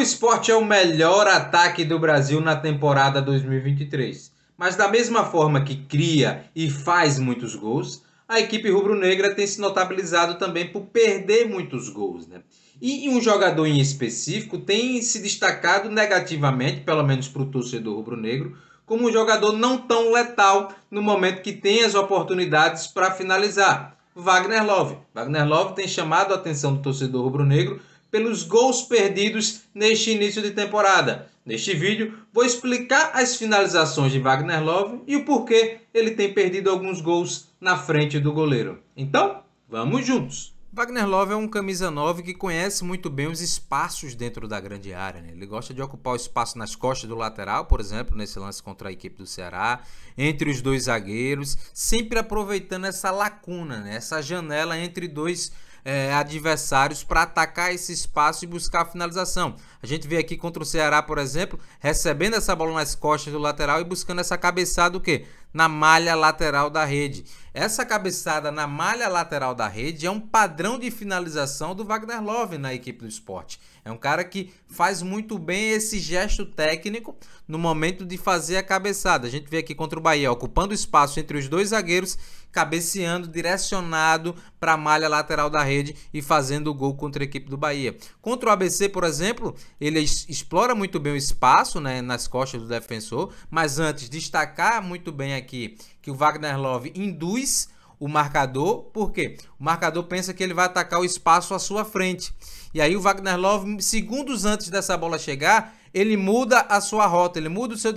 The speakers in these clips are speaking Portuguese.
O esporte é o melhor ataque do Brasil na temporada 2023. Mas, da mesma forma que cria e faz muitos gols, a equipe rubro-negra tem se notabilizado também por perder muitos gols. Né? E um jogador em específico tem se destacado negativamente, pelo menos para o torcedor rubro-negro, como um jogador não tão letal no momento que tem as oportunidades para finalizar. Wagner Love. Wagner Love tem chamado a atenção do torcedor rubro-negro pelos gols perdidos neste início de temporada. Neste vídeo, vou explicar as finalizações de Wagner Love e o porquê ele tem perdido alguns gols na frente do goleiro. Então, vamos juntos! Wagner Love é um camisa 9 que conhece muito bem os espaços dentro da grande área. Né? Ele gosta de ocupar o espaço nas costas do lateral, por exemplo, nesse lance contra a equipe do Ceará, entre os dois zagueiros, sempre aproveitando essa lacuna, né? essa janela entre dois é, adversários para atacar esse espaço e buscar a finalização. A gente vê aqui contra o Ceará, por exemplo, recebendo essa bola nas costas do lateral e buscando essa cabeçada o quê? na malha lateral da rede. Essa cabeçada na malha lateral da rede é um padrão de finalização do Wagner Love na equipe do esporte. É um cara que faz muito bem esse gesto técnico no momento de fazer a cabeçada. A gente vê aqui contra o Bahia, ocupando espaço entre os dois zagueiros, cabeceando direcionado para a malha lateral da rede e fazendo o gol contra a equipe do Bahia. Contra o ABC, por exemplo, ele explora muito bem o espaço né, nas costas do defensor, mas antes destacar muito bem a aqui que o Wagner Love induz o marcador, porque o marcador pensa que ele vai atacar o espaço à sua frente. E aí o Wagner Love, segundos antes dessa bola chegar, ele muda a sua rota, ele muda o seu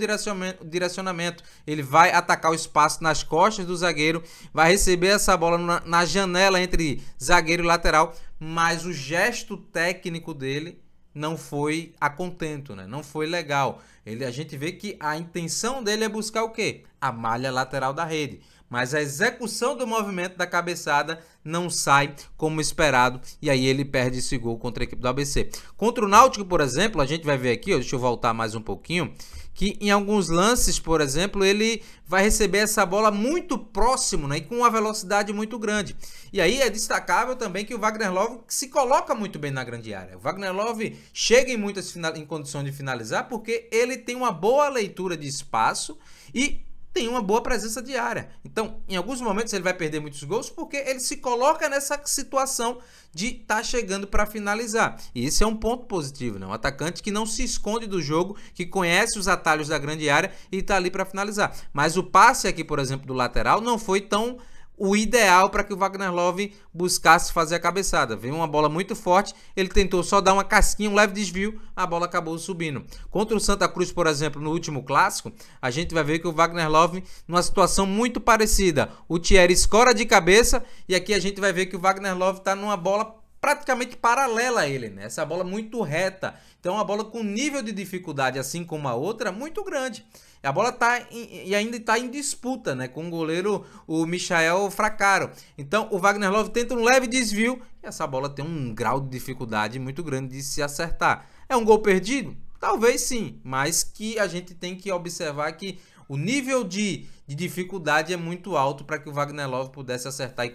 direcionamento. Ele vai atacar o espaço nas costas do zagueiro, vai receber essa bola na, na janela entre zagueiro e lateral, mas o gesto técnico dele não foi a contento, né? Não foi legal. Ele, a gente vê que a intenção dele é buscar o quê? A malha lateral da rede mas a execução do movimento da cabeçada não sai como esperado e aí ele perde esse gol contra a equipe do ABC. Contra o Náutico, por exemplo, a gente vai ver aqui, ó, deixa eu voltar mais um pouquinho, que em alguns lances, por exemplo, ele vai receber essa bola muito próximo né, e com uma velocidade muito grande. E aí é destacável também que o Wagner Love se coloca muito bem na grande área. O Wagner Love chega em muitas em condições de finalizar porque ele tem uma boa leitura de espaço e tem uma boa presença diária. Então, em alguns momentos ele vai perder muitos gols porque ele se coloca nessa situação de estar tá chegando para finalizar. E esse é um ponto positivo, né? Um atacante que não se esconde do jogo, que conhece os atalhos da grande área e está ali para finalizar. Mas o passe aqui, por exemplo, do lateral não foi tão o ideal para que o Wagner Love buscasse fazer a cabeçada. Veio uma bola muito forte, ele tentou só dar uma casquinha, um leve desvio, a bola acabou subindo. Contra o Santa Cruz, por exemplo, no último clássico, a gente vai ver que o Wagner Love numa situação muito parecida. O Thierry escora de cabeça e aqui a gente vai ver que o Wagner Love está numa bola praticamente paralela a ele, né? Essa bola é muito reta. Então, é a bola com nível de dificuldade, assim como a outra, muito grande. A bola tá em, e ainda está em disputa, né? Com o goleiro, o Michael Fracaro. Então, o Wagner Love tenta um leve desvio e essa bola tem um grau de dificuldade muito grande de se acertar. É um gol perdido? Talvez sim, mas que a gente tem que observar que o nível de, de dificuldade é muito alto para que o Wagner Love pudesse acertar e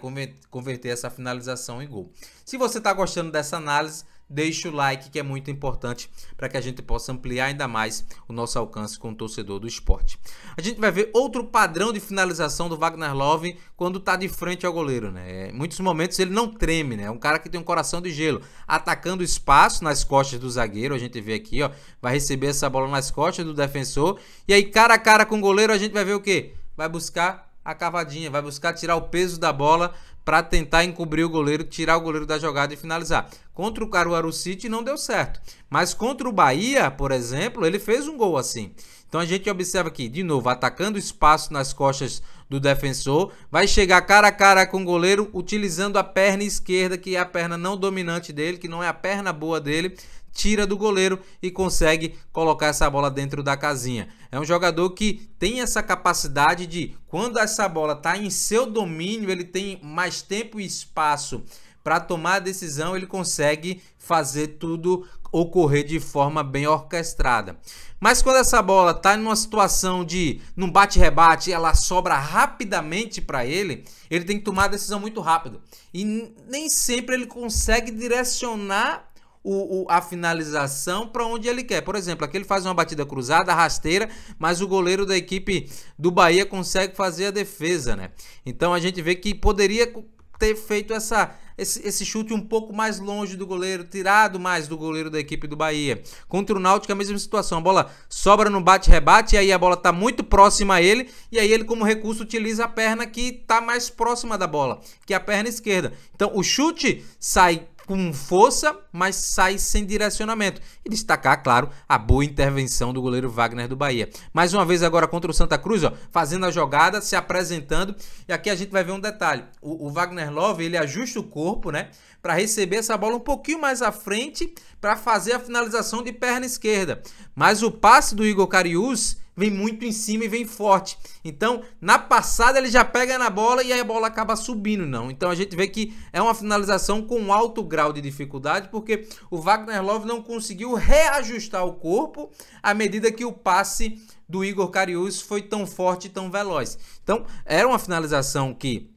converter essa finalização em gol. Se você está gostando dessa análise, deixe o like que é muito importante para que a gente possa ampliar ainda mais o nosso alcance com o torcedor do esporte. A gente vai ver outro padrão de finalização do Wagner Love quando está de frente ao goleiro, né? É, em muitos momentos ele não treme, né? É um cara que tem um coração de gelo, atacando espaço nas costas do zagueiro, a gente vê aqui, ó, vai receber essa bola nas costas do defensor e aí cara a cara com o goleiro a gente vai ver o quê? Vai buscar a cavadinha, vai buscar tirar o peso da bola para tentar encobrir o goleiro, tirar o goleiro da jogada e finalizar. Contra o Caruaru City não deu certo, mas contra o Bahia, por exemplo, ele fez um gol assim. Então a gente observa aqui, de novo, atacando espaço nas costas do defensor, vai chegar cara a cara com o goleiro utilizando a perna esquerda, que é a perna não dominante dele, que não é a perna boa dele, tira do goleiro e consegue colocar essa bola dentro da casinha. É um jogador que tem essa capacidade de, quando essa bola está em seu domínio, ele tem mais tempo e espaço para tomar a decisão, ele consegue fazer tudo ocorrer de forma bem orquestrada. Mas quando essa bola está em uma situação de num bate-rebate, ela sobra rapidamente para ele, ele tem que tomar a decisão muito rápido. E nem sempre ele consegue direcionar o, o, a finalização para onde ele quer. Por exemplo, aqui ele faz uma batida cruzada, rasteira, mas o goleiro da equipe do Bahia consegue fazer a defesa, né? Então a gente vê que poderia ter feito essa, esse, esse, chute um pouco mais longe do goleiro, tirado mais do goleiro da equipe do Bahia. Contra o Náutico, a mesma situação. A bola sobra no bate-rebate, e aí a bola está muito próxima a ele, e aí ele, como recurso, utiliza a perna que está mais próxima da bola, que é a perna esquerda. Então o chute sai com força, mas sai sem direcionamento. E destacar, claro, a boa intervenção do goleiro Wagner do Bahia. Mais uma vez agora contra o Santa Cruz, ó, fazendo a jogada, se apresentando. E aqui a gente vai ver um detalhe. O, o Wagner Love, ele ajusta o corpo, né? Para receber essa bola um pouquinho mais à frente, para fazer a finalização de perna esquerda. Mas o passe do Igor Carius vem muito em cima e vem forte. Então, na passada ele já pega na bola e aí a bola acaba subindo, não. Então a gente vê que é uma finalização com alto grau de dificuldade, porque o Wagner Love não conseguiu reajustar o corpo à medida que o passe do Igor Carius foi tão forte e tão veloz. Então, era uma finalização que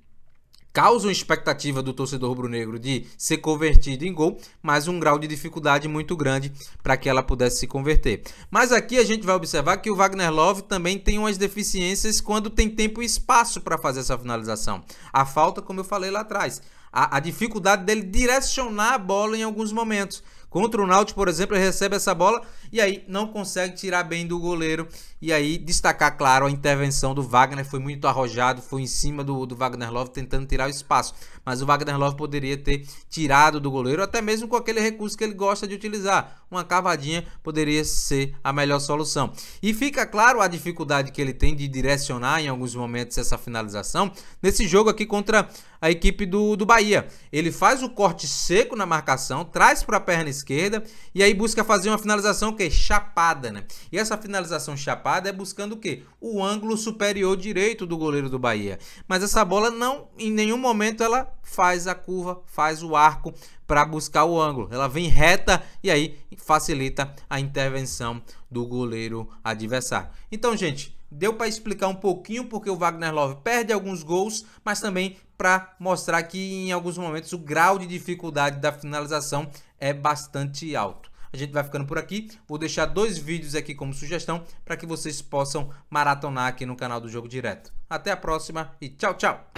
causam expectativa do torcedor rubro-negro de ser convertido em gol, mas um grau de dificuldade muito grande para que ela pudesse se converter. Mas aqui a gente vai observar que o Wagner Love também tem umas deficiências quando tem tempo e espaço para fazer essa finalização. A falta, como eu falei lá atrás, a, a dificuldade dele direcionar a bola em alguns momentos. Contra o Náutico, por exemplo, ele recebe essa bola e aí não consegue tirar bem do goleiro. E aí destacar, claro, a intervenção do Wagner. Foi muito arrojado, foi em cima do, do Wagner Love tentando tirar o espaço. Mas o Wagner Love poderia ter tirado do goleiro, até mesmo com aquele recurso que ele gosta de utilizar uma cavadinha poderia ser a melhor solução. E fica claro a dificuldade que ele tem de direcionar em alguns momentos essa finalização nesse jogo aqui contra a equipe do, do Bahia. Ele faz o corte seco na marcação, traz para a perna esquerda e aí busca fazer uma finalização que é chapada, né? E essa finalização chapada é buscando o quê? O ângulo superior direito do goleiro do Bahia. Mas essa bola não, em nenhum momento ela faz a curva, faz o arco, para buscar o ângulo. Ela vem reta e aí facilita a intervenção do goleiro adversário. Então, gente, deu para explicar um pouquinho porque o Wagner Love perde alguns gols, mas também para mostrar que em alguns momentos o grau de dificuldade da finalização é bastante alto. A gente vai ficando por aqui. Vou deixar dois vídeos aqui como sugestão para que vocês possam maratonar aqui no canal do Jogo Direto. Até a próxima e tchau, tchau!